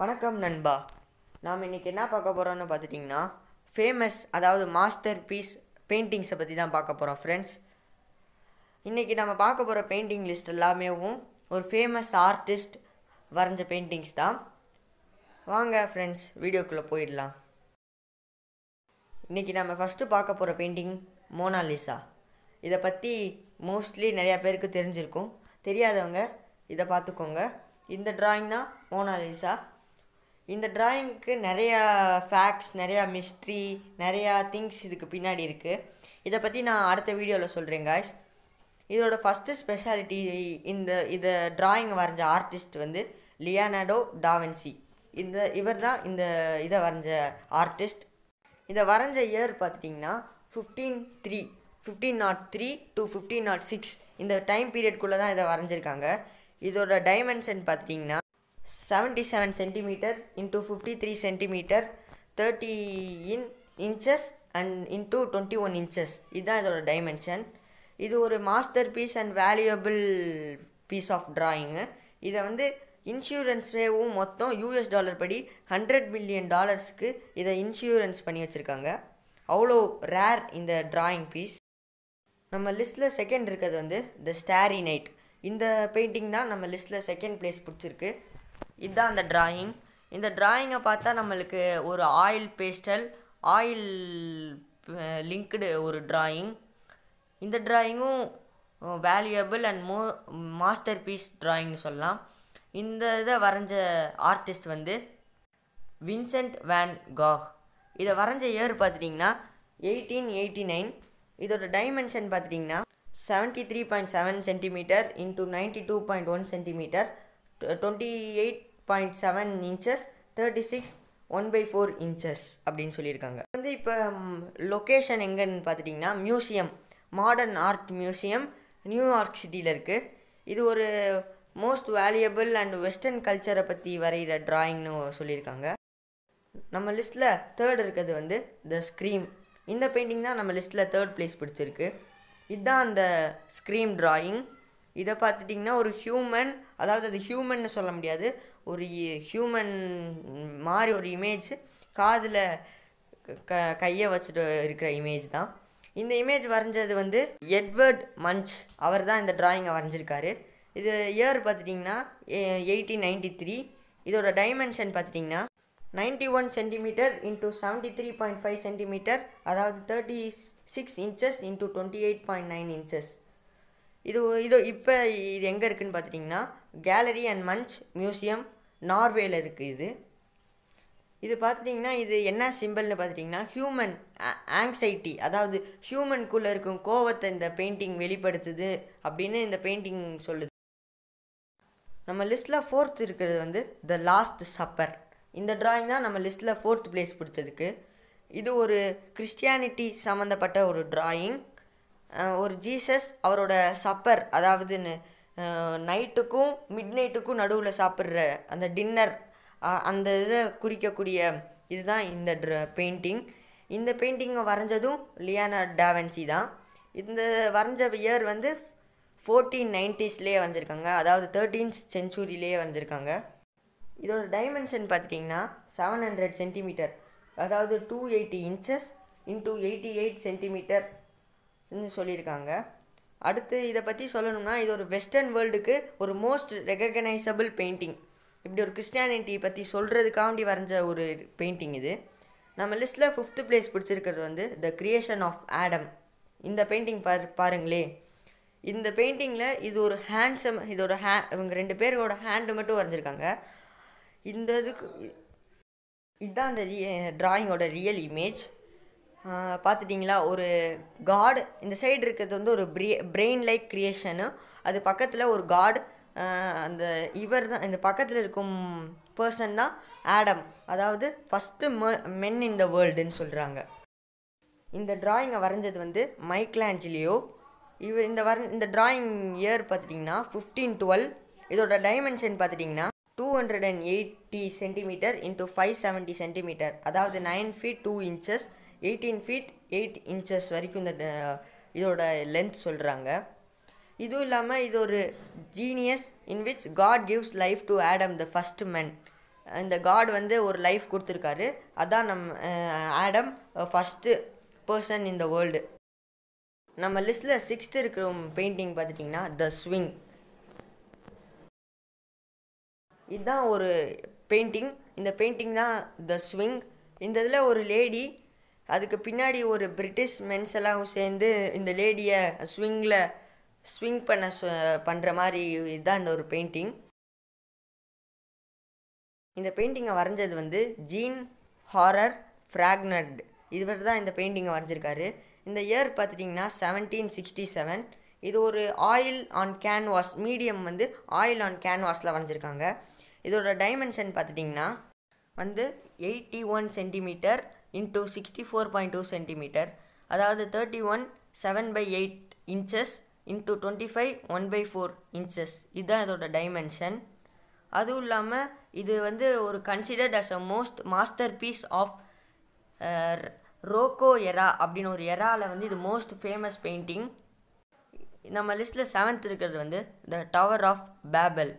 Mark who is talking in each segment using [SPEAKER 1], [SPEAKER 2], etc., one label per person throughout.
[SPEAKER 1] வணக்கம் நண்பா நாம் இன்றைக்கி என்ன பார்க்க போகிறோம்னு பார்த்துட்டிங்கன்னா ஃபேமஸ் அதாவது மாஸ்டர் பீஸ் பெயிண்டிங்ஸை பற்றி தான் பார்க்க போகிறோம் ஃப்ரெண்ட்ஸ் இன்றைக்கி நம்ம பார்க்க போகிற பெயிண்டிங் லிஸ்ட் எல்லாமேவும் ஒரு ஃபேமஸ் ஆர்டிஸ்ட் வரைஞ்ச பெயிண்டிங்ஸ் தான் வாங்க ஃப்ரெண்ட்ஸ் வீடியோக்குள்ளே போயிடலாம் இன்றைக்கி நம்ம ஃபஸ்ட்டு பார்க்க போகிற பெயிண்டிங் மோனாலிசா இதை பற்றி மோஸ்ட்லி நிறையா பேருக்கு தெரிஞ்சிருக்கும் தெரியாதவங்க இதை பார்த்துக்கோங்க இந்த ட்ராயிங் தான் மோனாலிசா இந்த ட்ராயிங்க்கு நிறையா ஃபேக்ட்ஸ் நிறையா மிஸ்ட்ரி நிறையா திங்ஸ் இதுக்கு பின்னாடி இருக்குது இதை பற்றி நான் அடுத்த வீடியோவில் சொல்கிறேன் காய்ஸ் இதோட ஃபஸ்ட்டு ஸ்பெஷாலிட்டி இந்த இதை ட்ராயிங் வரைஞ்ச ஆர்டிஸ்ட் வந்து லியானடோ டாவென்சி இந்த இவர் தான் இந்த இதை வரைஞ்ச ஆர்டிஸ்ட் இதை வரைஞ்ச இயர் பார்த்துட்டிங்கன்னா fifteen three fifteen naught three to fifteen naught six இந்த டைம் பீரியட்குள்ளே தான் இதை வரைஞ்சிருக்காங்க இதோட டைமென்ஷன் பார்த்துட்டிங்கன்னா seventy seven centimetre into fifty three centimetre thirty in inches and into twenty one inches இதுதான் இதோட டைமென்ஷன் இது ஒரு master piece and valuable piece of drawing இதை வந்து இன்சூரன்ஸ்வேவும் மொத்தம் யூஎஸ் டாலர் படி ஹண்ட்ரட் மில்லியன் டாலர்ஸ்க்கு இதை இன்சூரன்ஸ் பண்ணி வச்சுருக்காங்க அவ்வளோ ரேர் இந்த ட்ராயிங் பீஸ் நம்ம லிஸ்ட்டில் செகண்ட் இருக்கிறது வந்து த ஸ்டாரி நைட் இந்த பெயிண்டிங் தான் நம்ம லிஸ்ட்டில் செகண்ட் பிளேஸ் பிடிச்சிருக்கு இதுதான் அந்த ட்ராயிங் இந்த ட்ராயிங்கை பார்த்தா நம்மளுக்கு ஒரு ஆயில் பேஸ்டல் ஆயில் லிங்க்டு ஒரு ட்ராயிங் இந்த ட்ராயிங்கும் valuable and mo master piece ட்ராயிங்னு சொல்லலாம் இந்த இதை வரைஞ்ச ஆர்டிஸ்ட் வந்து வின்சென்ட் வேன் காக் இதை வரைஞ்ச இயர் பார்த்துட்டிங்கன்னா எயிட்டீன் எயிட்டி நைன் இதோட டைமென்ஷன் பார்த்துட்டிங்கன்னா seventy three point seven centimetre into ninety two point one centimetre twenty eight point seven inches thirty six one by four inches அப்படின்னு சொல்லியிருக்காங்க வந்து இப்போ லொக்கேஷன் எங்கன்னு பார்த்துட்டிங்கன்னா museum modern art museum New York சிட்டியில் இருக்குது இது ஒரு மோஸ்ட் வேல்யூபிள் அண்ட் வெஸ்டர்ன் கல்ச்சரை பற்றி வரைகிற ட்ராயிங்னு சொல்லியிருக்காங்க நம்ம லிஸ்ட்டில் தேர்ட் இருக்கிறது வந்து த ஸ்க்ரீம் இந்த பெயிண்டிங் தான் நம்ம லிஸ்ட்டில் தேர்ட் பிளேஸ் பிடிச்சிருக்கு இதுதான் அந்த ஸ்க்ரீம் ட்ராயிங் இதை பார்த்துட்டிங்கன்னா ஒரு ஹியூமன் அதாவது அது ஹியூமன்னு சொல்ல முடியாது ஒரு ஹியூமன் மாதிரி ஒரு இமேஜ் காதில் க கையை வச்சுட்டு இருக்கிற இமேஜ் தான் இந்த இமேஜ் வரைஞ்சது வந்து எட்வர்ட் மஞ்ச் அவர் தான் இந்த ட்ராயிங்கை வரைஞ்சிருக்காரு இது இயர் பார்த்துட்டிங்கன்னா எயிட்டீன் நைன்டி த்ரீ இதோட டைமென்ஷன் பார்த்துட்டிங்கன்னா ninety one centimetre into seventy three point five centimetre அதாவது thirty six inches into twenty eight point nine inches இது இது இப்போ இது எங்கே இருக்குதுன்னு பார்த்துட்டிங்கன்னா கேலரி அண்ட் மஞ்ச் மியூசியம் நார்வேயில் இருக்குது இது இது பார்த்துட்டிங்கன்னா இது என்ன சிம்பிள்னு பார்த்துட்டிங்கன்னா ஹியூமன் ஆங்ஸைட்டி அதாவது ஹியூமனுக்குள்ளே இருக்கும் கோவத்தை இந்த பெயிண்டிங் வெளிப்படுத்துது அப்படின்னு இந்த பெயிண்டிங் சொல்லுது நம்ம லிஸ்ட்டில் ஃபோர்த் இருக்கிறது வந்து த லாஸ்ட் சப்பர் இந்த ட்ராயிங் தான் நம்ம லிஸ்ட்டில் ஃபோர்த் பிளேஸ் பிடிச்சதுக்கு இது ஒரு கிறிஸ்டியானிட்டி சம்மந்தப்பட்ட ஒரு ட்ராயிங் ஒரு ஜீசஸ் அவரோட சப்பர் அதாவது நைட்டுக்கும் மிட் நைட்டுக்கும் நடுவில் சாப்பிட்ற அந்த டின்னர் அந்த இதை குறிக்கக்கூடிய இதுதான் இந்த ட்ர பெயிண்டிங் இந்த பெயிண்டிங்கை வரைஞ்சதும் லியானா டாவன்சி தான் இந்த வரைஞ்ச இயர் வந்து ஃபோர்டீன் நைன்டிஸ்லேயே வரைஞ்சிருக்காங்க அதாவது தேர்ட்டீன்த் செஞ்சுரியிலேயே வரைஞ்சிருக்காங்க இதோட டைமென்ஷன் பார்த்துட்டிங்கன்னா செவன் ஹண்ட்ரட் சென்டிமீட்டர் அதாவது two eighty inches into eighty eight centimetre சொல்லியிருக்காங்க அடுத்து இதை பற்றி சொல்லணும்னா இது ஒரு வெஸ்டர்ன் வேர்ல்டுக்கு ஒரு மோஸ்ட் ரெகக்னைசபிள் பெயிண்டிங் இப்படி ஒரு கிறிஸ்டியானிட்டி பற்றி சொல்கிறதுக்காண்டி வரைஞ்ச ஒரு பெயிண்டிங் இது நம்ம லிஸ்ட்டில் ஃபிஃப்த்து பிளேஸ் பிடிச்சிருக்கிறது வந்து த கிரியேஷன் ஆஃப் ஆடம் இந்த பெயிண்டிங் பார் பாருங்களே இந்த பெயிண்டிங்கில் இது ஒரு ஹேண்ட்ஸம் இதோட ஹே இவங்க ரெண்டு பேரோட ஹேண்டு மட்டும் வரைஞ்சிருக்காங்க இந்த இதுக்கு இதுதான் அந்த ரிய ட்ராயிங்கோட ரியல் இமேஜ் பார்த்துட்டிங்களா ஒரு காடு இந்த சைடு இருக்கிறது வந்து ஒரு ப்ரீ பிரெயின் லைக் க்ரியேஷனு அது பக்கத்தில் ஒரு காடு அந்த இவர் தான் இந்த பக்கத்தில் இருக்கும் பர்சன் தான் ஆடம் அதாவது ஃபஸ்ட்டு ம மென் இன் த வேர்ல்டுன்னு சொல்கிறாங்க இந்த ட்ராயிங்கை வரைஞ்சது வந்து மைக்லாஞ்சிலியோ இவ இந்த வர இந்த ட்ராயிங் இயர் பார்த்துட்டிங்கன்னா ஃபிஃப்டீன் டுவெல் இதோட டைமென்ஷன் பார்த்துட்டிங்கன்னா two hundred and eighty centimetre into five seventy centimetre அதாவது nine feet two inches eighteen feet eight inches வரைக்கும் இந்த இதோட லென்த் சொல்கிறாங்க இதுவும் இல்லாமல் இது ஒரு genius in which God gives life to Adam the first man இந்த காட் வந்து ஒரு லைஃப் கொடுத்துருக்காரு அதான் நம் Adam first person in the world நம்ம லிஸ்ட்டில் சிக்ஸ்த்து இருக்கிற பெயிண்டிங் பார்த்துட்டிங்கன்னா த ஸ்விங் இதுதான் ஒரு பெயிண்டிங் இந்த பெயிண்டிங் தான் த ஸ்விங் இந்த இதில் ஒரு லேடி அதுக்கு பின்னாடி ஒரு பிரிட்டிஷ் மென்ஸ் எல்லாம் சேர்ந்து இந்த லேடியை ஸ்விங்கில் ஸ்விங் பண்ண பண்ணுற மாதிரி இதுதான் இந்த ஒரு பெயிண்டிங் இந்த பெயிண்டிங்கை வரைஞ்சது வந்து ஜீன் ஹாரர் ஃப்ராக்னட் இவர் தான் இந்த பெயிண்டிங்கை வரைஞ்சிருக்காரு இந்த இயர் பார்த்துட்டிங்கன்னா செவன்டீன் சிக்ஸ்டி செவன் இது ஒரு ஆயில் ஆன் கேன்வாஸ் மீடியம் வந்து ஆயில் ஆன் கேன்வாஸில் வரைஞ்சிருக்காங்க இதோட டைமென்ஷன் பார்த்துட்டிங்கன்னா வந்து eighty one centimetre into sixty four point two centimetre அதாவது thirty one seven by eight inches into twenty five one by four inches இதுதான் இதோட டைமென்ஷன் அதுவும் இல்லாமல் இது வந்து ஒரு considered as a most master piece of rococo era அப்படின்னு ஒரு எராவில் வந்து இது மோஸ்ட் ஃபேமஸ் பெயிண்டிங் நம்ம லிஸ்ட்டில் செவன்த் இருக்கிறது வந்து த டவர் ஆஃப் பேபல்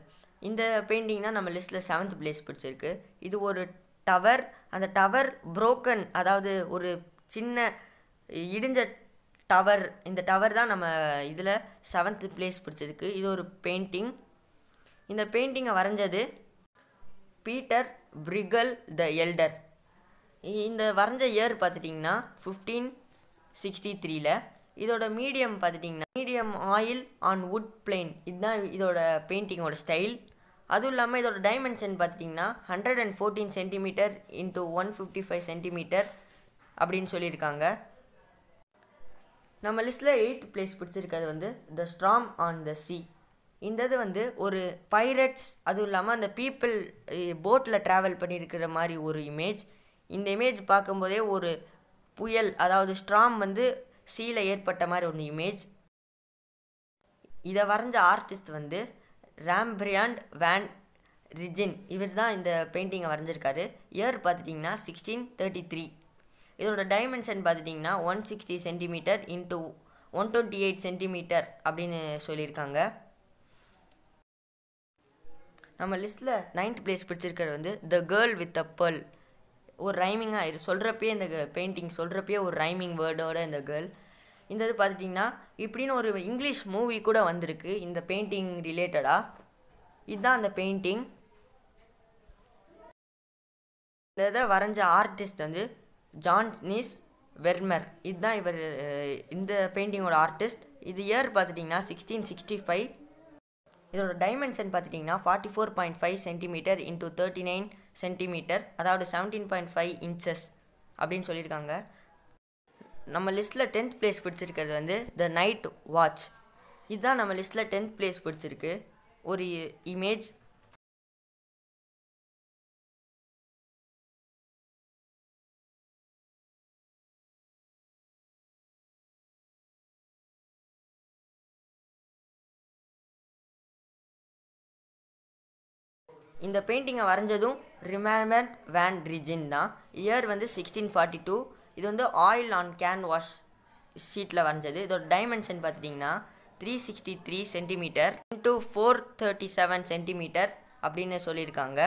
[SPEAKER 1] இந்த பெயிண்டிங் தான் நம்ம லிஸ்ட்டில் செவன்த் பிளேஸ் பிடிச்சிருக்கு இது ஒரு டவர் அந்த டவர் புரோக்கன் அதாவது ஒரு சின்ன இடிஞ்ச டவர் இந்த டவர் தான் நம்ம இதில் செவன்த்து பிளேஸ் பிடிச்சதுக்கு இது ஒரு பெயிண்டிங் இந்த பெயிண்டிங்கை வரைஞ்சது பீட்டர் பிரிகல் த எல்டர் இந்த வரைஞ்ச இயர் பார்த்துட்டிங்கன்னா ஃபிஃப்டீன் சிக்ஸ்டி த்ரீல இதோட மீடியம் பார்த்துட்டிங்கன்னா medium oil on wood plane இதுதான் இதோட பெயிண்டிங்கோட ஸ்டைல் அதுவும் இல்லாமல் இதோட டைமென்ஷன் பார்த்தீங்கன்னா hundred and fourteen centimetre into one fifty five centimetre அப்படின்னு சொல்லியிருக்காங்க நம்ம லிஸ்ட்டில் எயித் பிளேஸ் பிடிச்சிருக்கிறது வந்து த ஸ்ட்ராம் ஆன் த சி இந்த இது வந்து ஒரு பைரட்ஸ் அதுவும் இல்லாமல் அந்த பீப்புள் போட்டில் ட்ராவல் பண்ணியிருக்கிற மாதிரி ஒரு இமேஜ் இந்த இமேஜ் பார்க்கும்போதே ஒரு புயல் அதாவது ஸ்ட்ராம் வந்து சீல ஏற்பட்ட மாதிரி ஒரு இமேஜ் இதை வரைஞ்ச ஆர்டிஸ்ட் வந்து ராம்பிரியாண்ட் வேன் ரிஜின் இவர் தான் இந்த பெயிண்டிங்கை வரைஞ்சிருக்காரு இயர் பார்த்துட்டிங்கன்னா சிக்ஸ்டீன் தேர்ட்டி த்ரீ இதோட டைமென்ஷன் பார்த்துட்டிங்கன்னா one sixty centimetre into one twenty eight centimetre அப்படின்னு சொல்லியிருக்காங்க நம்ம லிஸ்ட்டில் நைன்த் பிளேஸ் பிடிச்சிருக்கிறது வந்து the girl with a pearl ஒரு ரைமிங்காக இது சொல்கிறப்பயே இந்த பெயிண்டிங் சொல்கிறப்பயே ஒரு ரைமிங் வேர்டோட இந்த கேர்ள் இந்த இது பார்த்துட்டிங்கன்னா இப்படின்னு ஒரு இங்கிலீஷ் மூவி கூட வந்திருக்கு இந்த பெயிண்டிங் ரிலேட்டடாக இதுதான் அந்த பெயிண்டிங் இந்த இதை வரைஞ்ச ஆர்டிஸ்ட் வந்து ஜான்ஸ்னிஸ் வெர்மர் இதுதான் இவர் இந்த பெயிண்டிங்கோட ஆர்டிஸ்ட் இது இயர் பார்த்துட்டிங்கன்னா சிக்ஸ்டீன் சிக்ஸ்டி ஃபைவ் இதோட டைமென்ஷன் பார்த்துட்டிங்கன்னா forty four point five centimetre into thirty nine centimetre அதாவது செவன்டீன் பாயிண்ட் ஃபைவ் இன்ச்சஸ் அப்படின்னு சொல்லியிருக்காங்க நம்ம லிஸ்ட்டில் டென்த் பிளேஸ் பிடிச்சிருக்கிறது வந்து த நைட் வாட்ச் இதுதான் நம்ம லிஸ்ட்டில் டென்த் பிளேஸ் பிடிச்சிருக்கு ஒரு இமேஜ் இந்த பெயிண்டிங்கை வரைஞ்சதும் ரிமேர்மெண்ட் வேன் ரிஜின் தான் இயர் வந்து சிக்ஸ்டீன் ஃபார்ட்டி டூ இது வந்து ஆயில் ஆன் கேன் வாஷ் ஷீட்டில் வரைஞ்சது இதோட டைமென்ஷன் பார்த்துட்டிங்கன்னா three sixty three centimetre into four thirty seven centimetre அப்படின்னு சொல்லியிருக்காங்க